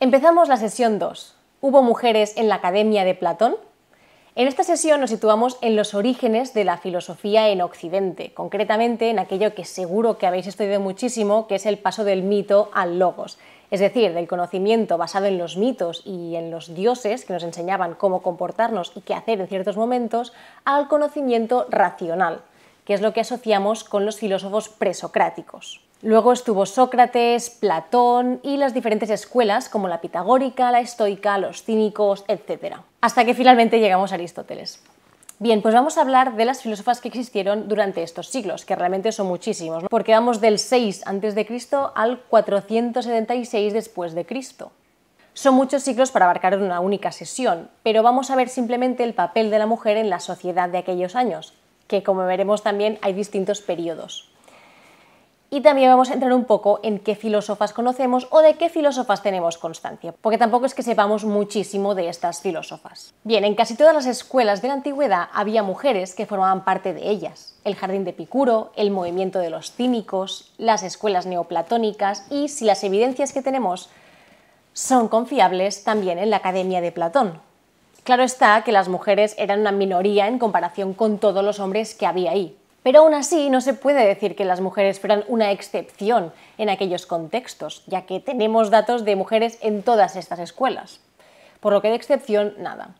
Empezamos la sesión 2. ¿Hubo mujeres en la Academia de Platón? En esta sesión nos situamos en los orígenes de la filosofía en Occidente, concretamente en aquello que seguro que habéis estudiado muchísimo, que es el paso del mito al logos, es decir, del conocimiento basado en los mitos y en los dioses que nos enseñaban cómo comportarnos y qué hacer en ciertos momentos, al conocimiento racional, que es lo que asociamos con los filósofos presocráticos. Luego estuvo Sócrates, Platón y las diferentes escuelas como la pitagórica, la estoica, los cínicos, etc. Hasta que finalmente llegamos a Aristóteles. Bien, pues vamos a hablar de las filósofas que existieron durante estos siglos, que realmente son muchísimos, porque vamos del 6 a.C. al 476 después de Cristo. Son muchos siglos para abarcar en una única sesión, pero vamos a ver simplemente el papel de la mujer en la sociedad de aquellos años, que como veremos también hay distintos periodos y también vamos a entrar un poco en qué filósofas conocemos o de qué filósofas tenemos constancia, porque tampoco es que sepamos muchísimo de estas filósofas. Bien, en casi todas las escuelas de la antigüedad había mujeres que formaban parte de ellas. El jardín de Picuro, el movimiento de los cínicos, las escuelas neoplatónicas y, si las evidencias que tenemos son confiables, también en la Academia de Platón. Claro está que las mujeres eran una minoría en comparación con todos los hombres que había ahí, pero aún así no se puede decir que las mujeres fueran una excepción en aquellos contextos, ya que tenemos datos de mujeres en todas estas escuelas. Por lo que de excepción, nada.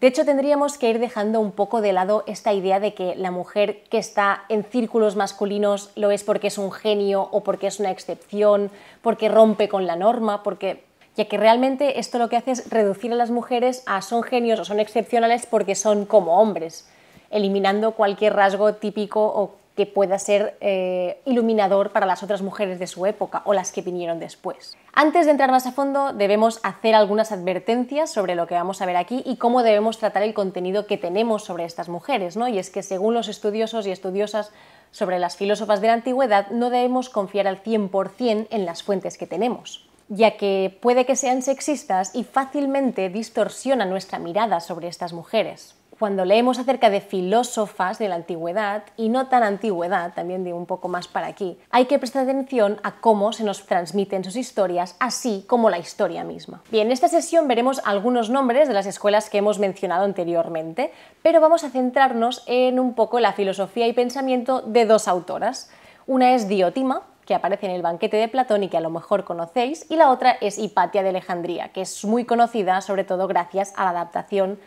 De hecho, tendríamos que ir dejando un poco de lado esta idea de que la mujer que está en círculos masculinos lo es porque es un genio o porque es una excepción, porque rompe con la norma, porque ya que realmente esto lo que hace es reducir a las mujeres a son genios o son excepcionales porque son como hombres, eliminando cualquier rasgo típico o que pueda ser eh, iluminador para las otras mujeres de su época o las que vinieron después. Antes de entrar más a fondo, debemos hacer algunas advertencias sobre lo que vamos a ver aquí y cómo debemos tratar el contenido que tenemos sobre estas mujeres, ¿no? Y es que según los estudiosos y estudiosas sobre las filósofas de la antigüedad, no debemos confiar al 100% en las fuentes que tenemos ya que puede que sean sexistas y fácilmente distorsiona nuestra mirada sobre estas mujeres cuando leemos acerca de filósofas de la antigüedad, y no tan antigüedad, también de un poco más para aquí, hay que prestar atención a cómo se nos transmiten sus historias, así como la historia misma. Bien, en esta sesión veremos algunos nombres de las escuelas que hemos mencionado anteriormente, pero vamos a centrarnos en un poco la filosofía y pensamiento de dos autoras. Una es Diotima, que aparece en el banquete de Platón y que a lo mejor conocéis, y la otra es Hipatia de Alejandría, que es muy conocida sobre todo gracias a la adaptación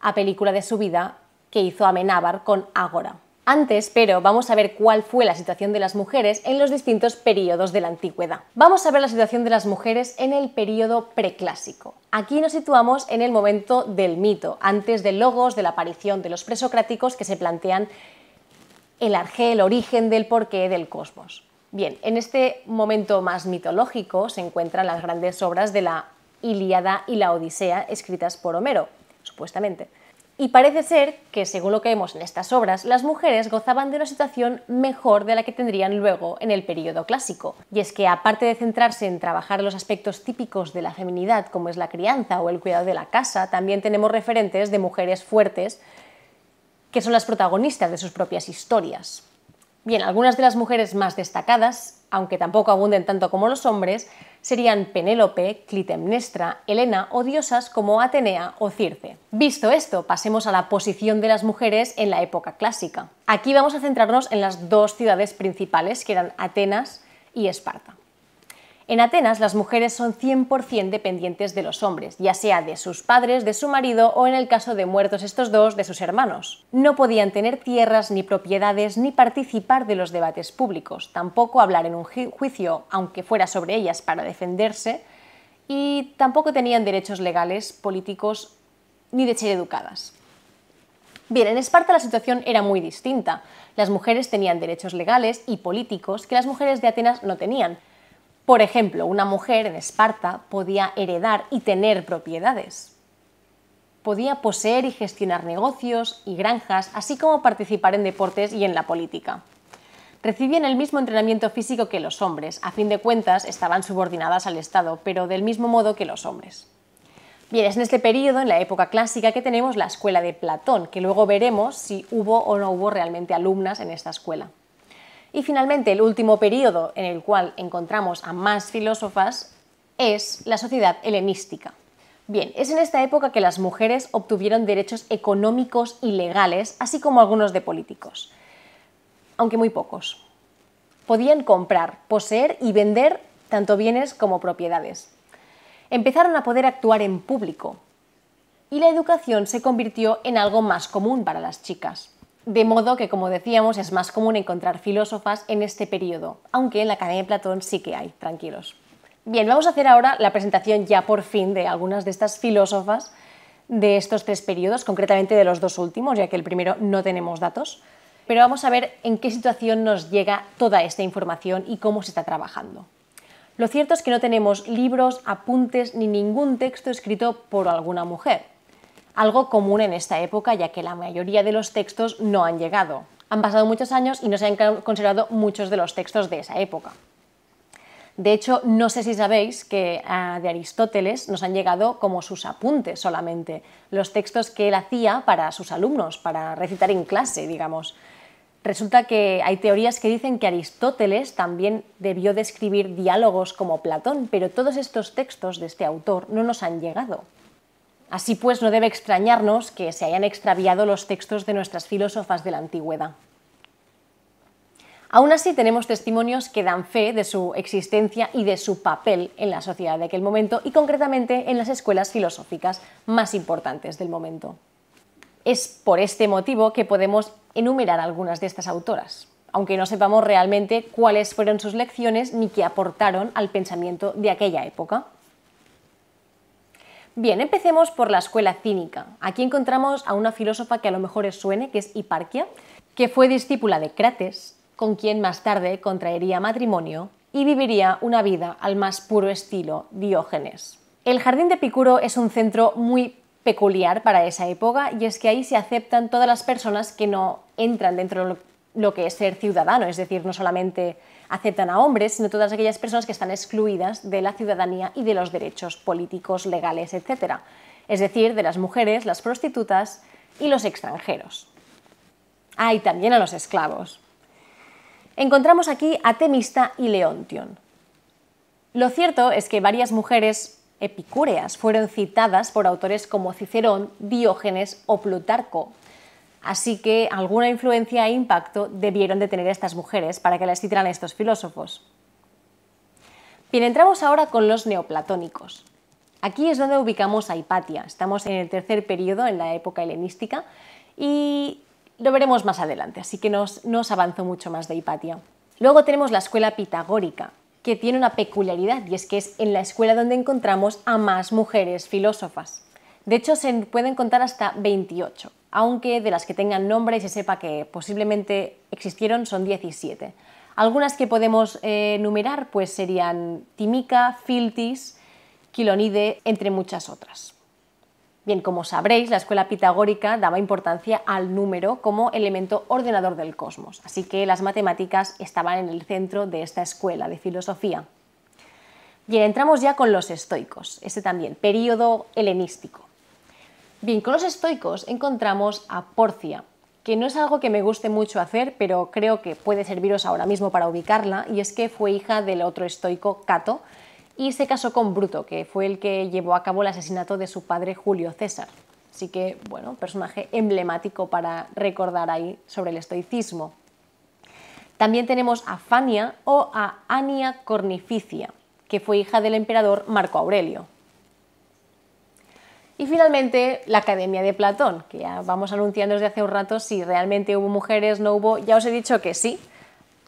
a película de su vida que hizo Amenábar con Ágora. Antes, pero, vamos a ver cuál fue la situación de las mujeres en los distintos periodos de la antigüedad. Vamos a ver la situación de las mujeres en el periodo preclásico. Aquí nos situamos en el momento del mito, antes del logos, de la aparición de los presocráticos que se plantean el arge, el origen del porqué del cosmos. Bien, en este momento más mitológico se encuentran las grandes obras de la Ilíada y la Odisea escritas por Homero, supuestamente. Y parece ser que, según lo que vemos en estas obras, las mujeres gozaban de una situación mejor de la que tendrían luego en el periodo clásico. Y es que, aparte de centrarse en trabajar los aspectos típicos de la feminidad, como es la crianza o el cuidado de la casa, también tenemos referentes de mujeres fuertes que son las protagonistas de sus propias historias. Bien, algunas de las mujeres más destacadas, aunque tampoco abunden tanto como los hombres, serían Penélope, Clitemnestra, Helena o diosas como Atenea o Circe. Visto esto, pasemos a la posición de las mujeres en la época clásica. Aquí vamos a centrarnos en las dos ciudades principales, que eran Atenas y Esparta. En Atenas las mujeres son 100% dependientes de los hombres, ya sea de sus padres, de su marido o en el caso de muertos estos dos, de sus hermanos. No podían tener tierras ni propiedades ni participar de los debates públicos, tampoco hablar en un juicio, aunque fuera sobre ellas para defenderse, y tampoco tenían derechos legales, políticos ni de ser educadas. Bien, en Esparta la situación era muy distinta. Las mujeres tenían derechos legales y políticos que las mujeres de Atenas no tenían. Por ejemplo, una mujer en Esparta podía heredar y tener propiedades. Podía poseer y gestionar negocios y granjas, así como participar en deportes y en la política. Recibían el mismo entrenamiento físico que los hombres, a fin de cuentas estaban subordinadas al Estado, pero del mismo modo que los hombres. Bien, es en este periodo, en la época clásica, que tenemos la escuela de Platón, que luego veremos si hubo o no hubo realmente alumnas en esta escuela. Y finalmente, el último periodo en el cual encontramos a más filósofas es la sociedad helenística. Bien, es en esta época que las mujeres obtuvieron derechos económicos y legales, así como algunos de políticos, aunque muy pocos. Podían comprar, poseer y vender tanto bienes como propiedades. Empezaron a poder actuar en público y la educación se convirtió en algo más común para las chicas. De modo que, como decíamos, es más común encontrar filósofas en este periodo, aunque en la Academia de Platón sí que hay, tranquilos. Bien, vamos a hacer ahora la presentación ya por fin de algunas de estas filósofas de estos tres periodos, concretamente de los dos últimos, ya que el primero no tenemos datos, pero vamos a ver en qué situación nos llega toda esta información y cómo se está trabajando. Lo cierto es que no tenemos libros, apuntes ni ningún texto escrito por alguna mujer, algo común en esta época ya que la mayoría de los textos no han llegado. Han pasado muchos años y no se han conservado muchos de los textos de esa época. De hecho, no sé si sabéis que ah, de Aristóteles nos han llegado como sus apuntes solamente, los textos que él hacía para sus alumnos, para recitar en clase, digamos. Resulta que hay teorías que dicen que Aristóteles también debió describir diálogos como Platón, pero todos estos textos de este autor no nos han llegado. Así pues, no debe extrañarnos que se hayan extraviado los textos de nuestras filósofas de la antigüedad. Aún así, tenemos testimonios que dan fe de su existencia y de su papel en la sociedad de aquel momento y concretamente en las escuelas filosóficas más importantes del momento. Es por este motivo que podemos enumerar algunas de estas autoras, aunque no sepamos realmente cuáles fueron sus lecciones ni qué aportaron al pensamiento de aquella época. Bien, empecemos por la escuela cínica. Aquí encontramos a una filósofa que a lo mejor os suene, que es Hiparquia, que fue discípula de Crates, con quien más tarde contraería matrimonio y viviría una vida al más puro estilo Diógenes. El jardín de Picuro es un centro muy peculiar para esa época y es que ahí se aceptan todas las personas que no entran dentro de lo que es ser ciudadano, es decir, no solamente aceptan a hombres, sino todas aquellas personas que están excluidas de la ciudadanía y de los derechos políticos, legales, etc. Es decir, de las mujeres, las prostitutas y los extranjeros. Ah, también a los esclavos. Encontramos aquí a Temista y Leontion. Lo cierto es que varias mujeres epicúreas fueron citadas por autores como Cicerón, Diógenes o Plutarco Así que alguna influencia e impacto debieron de tener estas mujeres para que las citaran estos filósofos. Bien, entramos ahora con los neoplatónicos. Aquí es donde ubicamos a Hipatia. Estamos en el tercer periodo, en la época helenística, y lo veremos más adelante, así que nos, nos avanzo mucho más de Hipatia. Luego tenemos la escuela pitagórica, que tiene una peculiaridad, y es que es en la escuela donde encontramos a más mujeres filósofas. De hecho, se pueden contar hasta 28, aunque de las que tengan nombre y se sepa que posiblemente existieron son 17. Algunas que podemos eh, numerar pues serían Timica, Filtis, Quilonide, entre muchas otras. Bien, como sabréis, la escuela pitagórica daba importancia al número como elemento ordenador del cosmos, así que las matemáticas estaban en el centro de esta escuela de filosofía. Bien, entramos ya con los estoicos, ese también, periodo helenístico. Bien, con los estoicos encontramos a Porcia, que no es algo que me guste mucho hacer, pero creo que puede serviros ahora mismo para ubicarla, y es que fue hija del otro estoico, Cato, y se casó con Bruto, que fue el que llevó a cabo el asesinato de su padre Julio César. Así que, bueno, personaje emblemático para recordar ahí sobre el estoicismo. También tenemos a Fania o a Ania Cornificia, que fue hija del emperador Marco Aurelio. Y finalmente, la Academia de Platón, que ya vamos anunciando desde hace un rato si realmente hubo mujeres, no hubo, ya os he dicho que sí.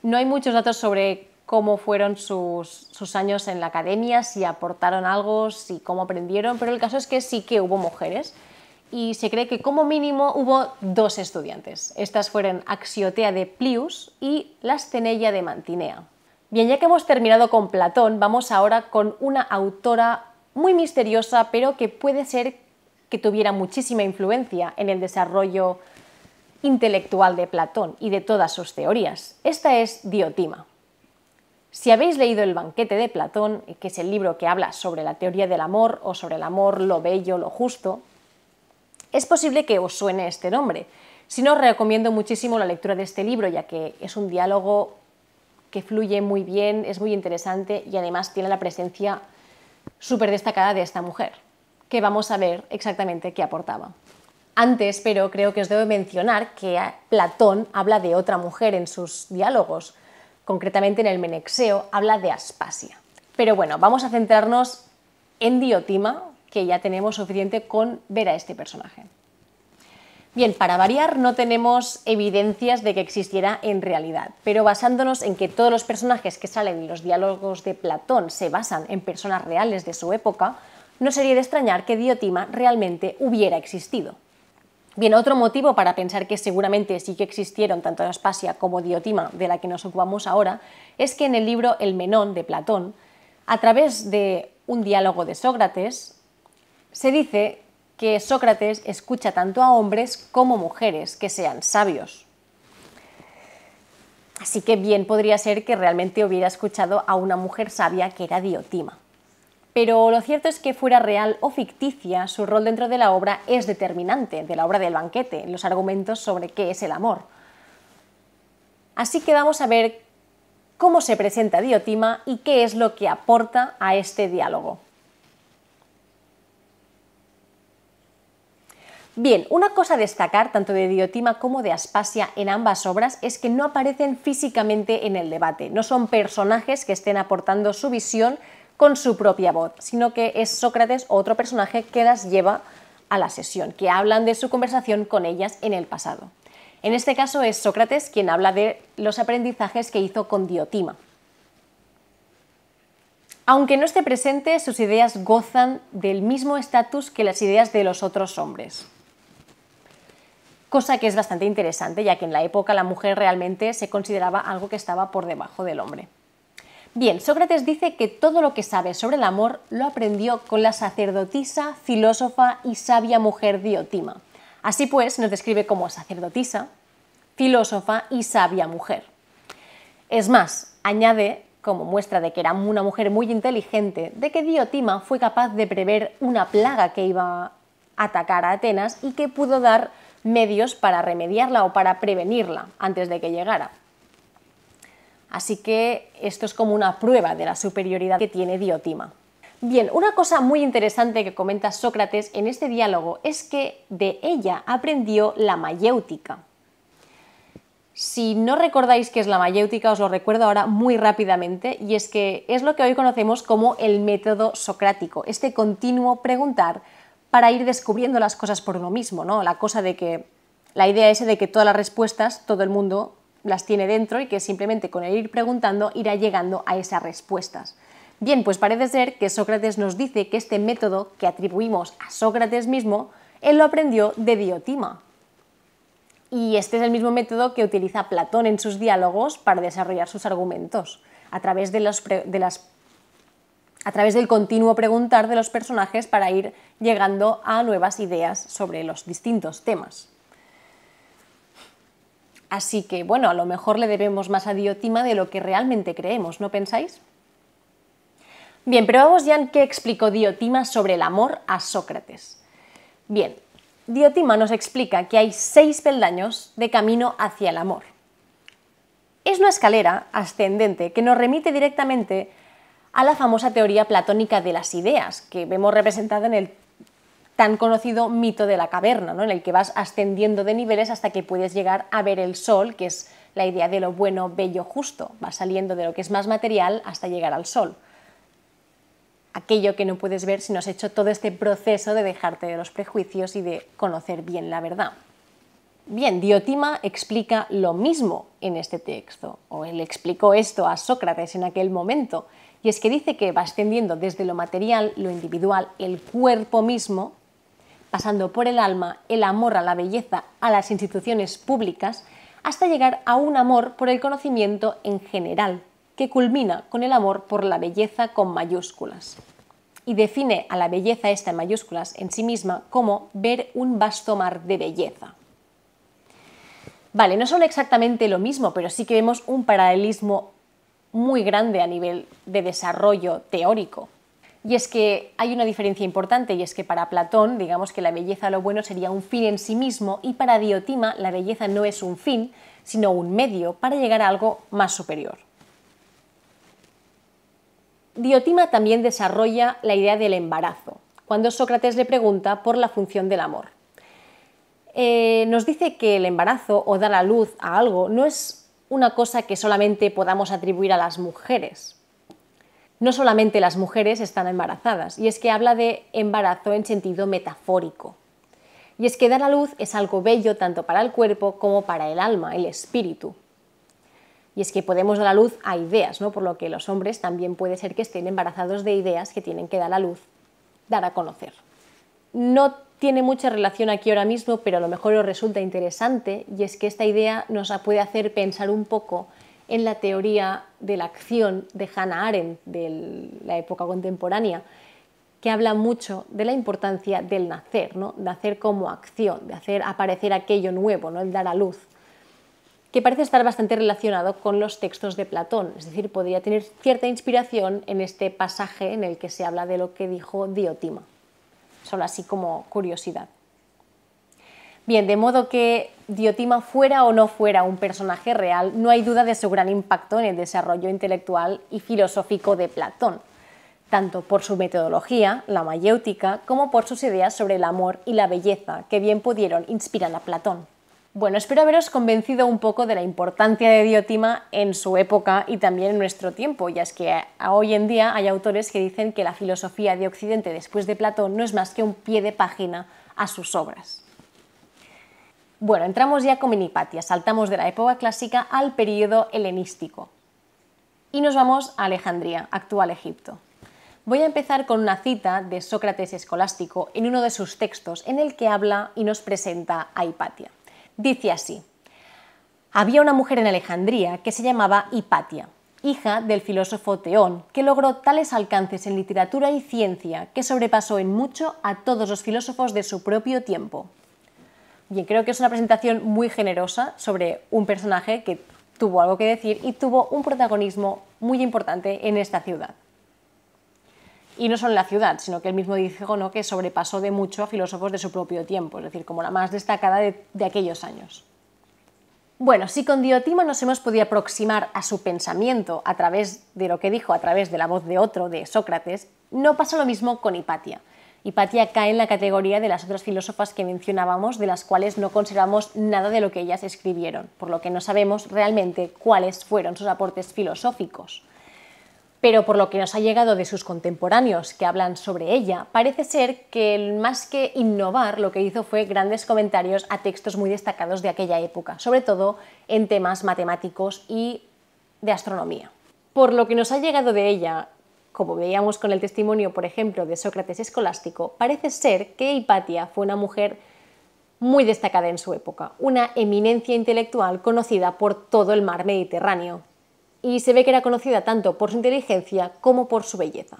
No hay muchos datos sobre cómo fueron sus, años en la academia, si aportaron algo, si cómo aprendieron, pero el caso es que sí que hubo mujeres y se cree que como mínimo hubo dos estudiantes. Estas fueron Axiotea de Plius y Lastenella de Mantinea. Bien, ya que hemos terminado con Platón, vamos ahora con una autora muy misteriosa, pero que puede ser que tuviera muchísima influencia en el desarrollo intelectual de Platón y de todas sus teorías. Esta es Diotima. Si habéis leído El banquete de Platón, que es el libro que habla sobre la teoría del amor o sobre el amor, lo bello, lo justo, es posible que os suene este nombre. Si no, os recomiendo muchísimo la lectura de este libro, ya que es un diálogo que fluye muy bien, es muy interesante y además tiene la presencia súper destacada de esta mujer, que vamos a ver exactamente qué aportaba. Antes, pero creo que os debo mencionar que Platón habla de otra mujer en sus diálogos, concretamente en el Menexeo habla de Aspasia. Pero bueno, vamos a centrarnos en Diotima, que ya tenemos suficiente con ver a este personaje. Bien, para variar no tenemos evidencias de que existiera en realidad, pero basándonos en que todos los personajes que salen en los diálogos de Platón se basan en personas reales de su época, no sería de extrañar que Diotima realmente hubiera existido. Bien, otro motivo para pensar que seguramente sí que existieron tanto Aspasia como Diotima, de la que nos ocupamos ahora, es que en el libro El Menón de Platón, a través de un diálogo de Sócrates, se dice que Sócrates escucha tanto a hombres como mujeres que sean sabios. Así que bien podría ser que realmente hubiera escuchado a una mujer sabia que era Diotima. Pero lo cierto es que fuera real o ficticia, su rol dentro de la obra es determinante, de la obra del banquete, los argumentos sobre qué es el amor. Así que vamos a ver cómo se presenta Diotima y qué es lo que aporta a este diálogo. Bien, una cosa a destacar tanto de Diotima como de Aspasia en ambas obras es que no aparecen físicamente en el debate, no son personajes que estén aportando su visión con su propia voz, sino que es Sócrates o otro personaje que las lleva a la sesión, que hablan de su conversación con ellas en el pasado. En este caso es Sócrates quien habla de los aprendizajes que hizo con Diotima. Aunque no esté presente, sus ideas gozan del mismo estatus que las ideas de los otros hombres cosa que es bastante interesante ya que en la época la mujer realmente se consideraba algo que estaba por debajo del hombre. Bien, Sócrates dice que todo lo que sabe sobre el amor lo aprendió con la sacerdotisa, filósofa y sabia mujer Diotima. Así pues, nos describe como sacerdotisa, filósofa y sabia mujer. Es más, añade, como muestra de que era una mujer muy inteligente, de que Diotima fue capaz de prever una plaga que iba a atacar a Atenas y que pudo dar medios para remediarla o para prevenirla antes de que llegara. Así que esto es como una prueba de la superioridad que tiene Diótima. Bien, una cosa muy interesante que comenta Sócrates en este diálogo es que de ella aprendió la mayéutica. Si no recordáis qué es la mayéutica, os lo recuerdo ahora muy rápidamente, y es que es lo que hoy conocemos como el método socrático, este continuo preguntar para ir descubriendo las cosas por uno mismo, ¿no? La cosa de que la idea es de que todas las respuestas todo el mundo las tiene dentro y que simplemente con el ir preguntando irá llegando a esas respuestas. Bien, pues parece ser que Sócrates nos dice que este método que atribuimos a Sócrates mismo, él lo aprendió de Diotima. Y este es el mismo método que utiliza Platón en sus diálogos para desarrollar sus argumentos, a través de, los de las a través del continuo preguntar de los personajes para ir llegando a nuevas ideas sobre los distintos temas. Así que, bueno, a lo mejor le debemos más a Diotima de lo que realmente creemos, ¿no pensáis? Bien, pero vamos ya en qué explicó Diotima sobre el amor a Sócrates. Bien, Diotima nos explica que hay seis peldaños de camino hacia el amor. Es una escalera ascendente que nos remite directamente a la famosa teoría platónica de las ideas, que vemos representada en el tan conocido mito de la caverna, en el que vas ascendiendo de niveles hasta que puedes llegar a ver el sol, que es la idea de lo bueno, bello, justo. Vas saliendo de lo que es más material hasta llegar al sol. Aquello que no puedes ver si no has hecho todo este proceso de dejarte de los prejuicios y de conocer bien la verdad. Bien, Diotima explica lo mismo en este texto, o él explicó esto a Sócrates en aquel momento, y es que dice que va extendiendo desde lo material, lo individual, el cuerpo mismo, pasando por el alma, el amor a la belleza, a las instituciones públicas, hasta llegar a un amor por el conocimiento en general, que culmina con el amor por la belleza con mayúsculas. Y define a la belleza esta en mayúsculas en sí misma como ver un vasto mar de belleza. Vale, no son exactamente lo mismo, pero sí que vemos un paralelismo muy grande a nivel de desarrollo teórico. Y es que hay una diferencia importante y es que para Platón, digamos que la belleza lo bueno sería un fin en sí mismo y para Diotima la belleza no es un fin, sino un medio para llegar a algo más superior. Diotima también desarrolla la idea del embarazo, cuando Sócrates le pregunta por la función del amor. Eh, nos dice que el embarazo o dar a luz a algo no es una cosa que solamente podamos atribuir a las mujeres. No solamente las mujeres están embarazadas, y es que habla de embarazo en sentido metafórico. Y es que dar a luz es algo bello tanto para el cuerpo como para el alma, el espíritu. Y es que podemos dar a luz a ideas, ¿no? Por lo que los hombres también puede ser que estén embarazados de ideas que tienen que dar a luz, dar a conocer. No tiene mucha relación aquí ahora mismo, pero a lo mejor os resulta interesante, y es que esta idea nos puede hacer pensar un poco en la teoría de la acción de Hannah Arendt, de la época contemporánea, que habla mucho de la importancia del nacer, ¿no? de hacer como acción, de hacer aparecer aquello nuevo, ¿no? el dar a luz, que parece estar bastante relacionado con los textos de Platón, es decir, podría tener cierta inspiración en este pasaje en el que se habla de lo que dijo Diotima solo así como curiosidad. Bien, de modo que Diotima fuera o no fuera un personaje real, no hay duda de su gran impacto en el desarrollo intelectual y filosófico de Platón, tanto por su metodología, la mayéutica, como por sus ideas sobre el amor y la belleza, que bien pudieron inspirar a Platón. Bueno, espero haberos convencido un poco de la importancia de Diótima en su época y también en nuestro tiempo, ya es que hoy en día hay autores que dicen que la filosofía de Occidente después de Platón no es más que un pie de página a sus obras. Bueno, entramos ya con Hipatia, saltamos de la época clásica al periodo helenístico y nos vamos a Alejandría, actual Egipto. Voy a empezar con una cita de Sócrates Escolástico en uno de sus textos en el que habla y nos presenta a Hipatia. Dice así, había una mujer en Alejandría que se llamaba Hipatia, hija del filósofo Teón, que logró tales alcances en literatura y ciencia que sobrepasó en mucho a todos los filósofos de su propio tiempo. Bien, creo que es una presentación muy generosa sobre un personaje que tuvo algo que decir y tuvo un protagonismo muy importante en esta ciudad y no solo en la ciudad, sino que él mismo dijo que sobrepasó de mucho a filósofos de su propio tiempo, es decir, como la más destacada de, aquellos años. Bueno, si con Diotima nos hemos podido aproximar a su pensamiento a través de lo que dijo, a través de la voz de otro, de Sócrates, no pasa lo mismo con Hipatia. Hipatia cae en la categoría de las otras filósofas que mencionábamos, de las cuales no conservamos nada de lo que ellas escribieron, por lo que no sabemos realmente cuáles fueron sus aportes filosóficos pero por lo que nos ha llegado de sus contemporáneos que hablan sobre ella, parece ser que más que innovar lo que hizo fue grandes comentarios a textos muy destacados de aquella época, sobre todo en temas matemáticos y de astronomía. Por lo que nos ha llegado de ella, como veíamos con el testimonio, por ejemplo, de Sócrates Escolástico, parece ser que Hipatia fue una mujer muy destacada en su época, una eminencia intelectual conocida por todo el mar Mediterráneo, y se ve que era conocida tanto por su inteligencia como por su belleza.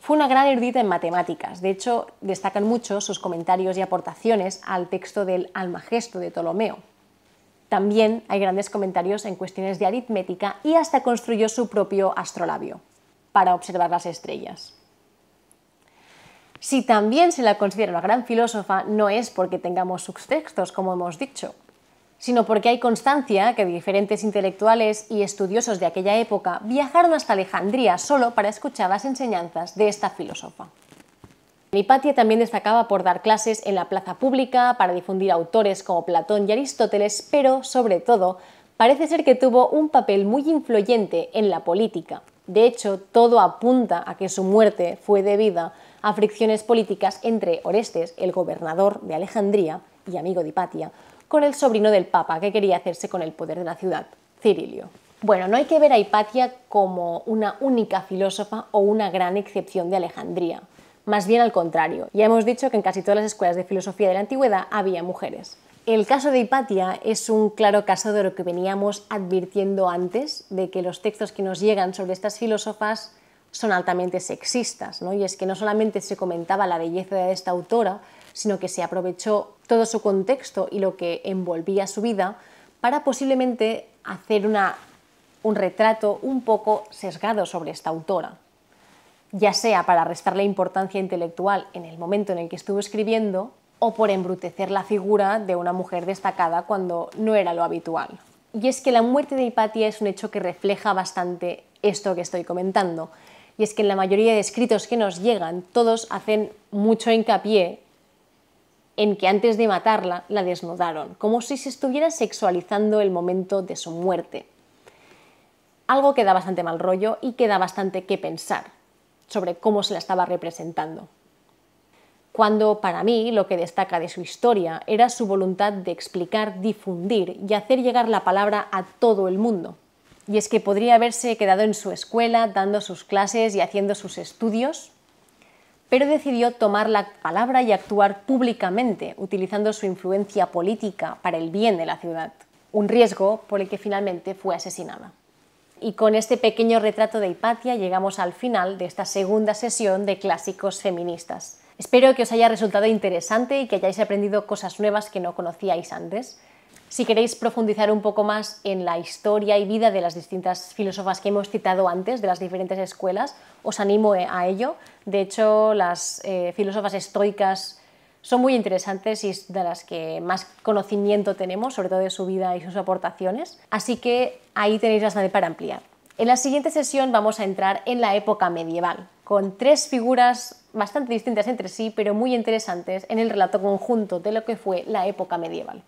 Fue una gran erudita en matemáticas, de hecho destacan mucho sus comentarios y aportaciones al texto del Almagesto de Ptolomeo. También hay grandes comentarios en cuestiones de aritmética y hasta construyó su propio astrolabio para observar las estrellas. Si también se la considera una gran filósofa, no es porque tengamos sus textos, como hemos dicho, sino porque hay constancia que diferentes intelectuales y estudiosos de aquella época viajaron hasta Alejandría solo para escuchar las enseñanzas de esta filósofa. Hipatia también destacaba por dar clases en la plaza pública, para difundir autores como Platón y Aristóteles, pero, sobre todo, parece ser que tuvo un papel muy influyente en la política. De hecho, todo apunta a que su muerte fue debida a fricciones políticas entre Orestes, el gobernador de Alejandría y amigo de Hipatia, con el sobrino del Papa, que quería hacerse con el poder de la ciudad, Cirilio. Bueno, no hay que ver a Hipatia como una única filósofa o una gran excepción de Alejandría. Más bien al contrario, ya hemos dicho que en casi todas las escuelas de filosofía de la antigüedad había mujeres. El caso de Hipatia es un claro caso de lo que veníamos advirtiendo antes, de que los textos que nos llegan sobre estas filósofas son altamente sexistas, ¿no? y es que no solamente se comentaba la belleza de esta autora, sino que se aprovechó todo su contexto y lo que envolvía su vida para posiblemente hacer un retrato un poco sesgado sobre esta autora, ya sea para restarle importancia intelectual en el momento en el que estuvo escribiendo o por embrutecer la figura de una mujer destacada cuando no era lo habitual. Y es que la muerte de Hipatia es un hecho que refleja bastante esto que estoy comentando. Y es que en la mayoría de escritos que nos llegan, todos hacen mucho hincapié en que antes de matarla la desnudaron, como si se estuviera sexualizando el momento de su muerte. Algo que da bastante mal rollo y que da bastante que pensar sobre cómo se la estaba representando. Cuando para mí lo que destaca de su historia era su voluntad de explicar, difundir y hacer llegar la palabra a todo el mundo. Y es que podría haberse quedado en su escuela dando sus clases y haciendo sus estudios, pero decidió tomar la palabra y actuar públicamente, utilizando su influencia política para el bien de la ciudad, un riesgo por el que finalmente fue asesinada. Y con este pequeño retrato de Hipatia llegamos al final de esta segunda sesión de Clásicos Feministas. Espero que os haya resultado interesante y que hayáis aprendido cosas nuevas que no conocíais antes. Si queréis profundizar un poco más en la historia y vida de las distintas filósofas que hemos citado antes, de las diferentes escuelas, os animo eh, a ello. De hecho, las eh, filósofas estoicas son muy interesantes y de las que más conocimiento tenemos, sobre todo de su vida y sus aportaciones. Así que ahí tenéis bastante para ampliar. En la siguiente sesión vamos a entrar en la época medieval, con tres figuras bastante distintas entre sí, pero muy interesantes en el relato conjunto de lo que fue la época medieval.